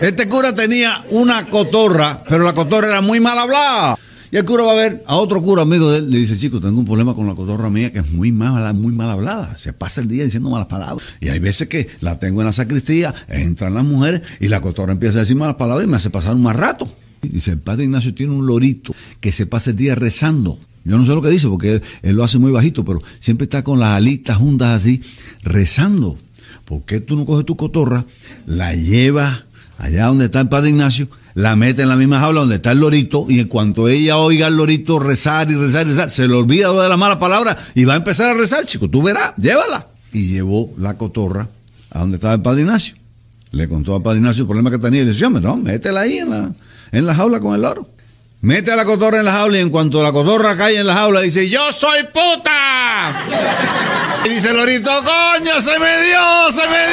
Este cura tenía una cotorra, pero la cotorra era muy mal hablada. Y el cura va a ver a otro cura amigo de él, le dice, chico, tengo un problema con la cotorra mía que es muy mal, muy mal hablada, se pasa el día diciendo malas palabras. Y hay veces que la tengo en la sacristía, entran las mujeres y la cotorra empieza a decir malas palabras y me hace pasar un mal rato. Y dice, el padre Ignacio tiene un lorito que se pasa el día rezando. Yo no sé lo que dice porque él, él lo hace muy bajito, pero siempre está con las alitas juntas así, rezando. ¿Por qué tú no coges tu cotorra, la llevas allá donde está el padre Ignacio, la mete en la misma jaula donde está el lorito, y en cuanto ella oiga al lorito rezar y rezar y rezar, se le olvida lo de la mala palabra y va a empezar a rezar, chico, tú verás, llévala. Y llevó la cotorra a donde estaba el padre Ignacio. Le contó al padre Ignacio el problema que tenía y le dijo, no, métela ahí en la, en la jaula con el loro. Mete a la cotorra en la jaula y en cuanto la cotorra cae en la jaula dice, yo soy puta. Y dice Lorito, coño, se me dio, se me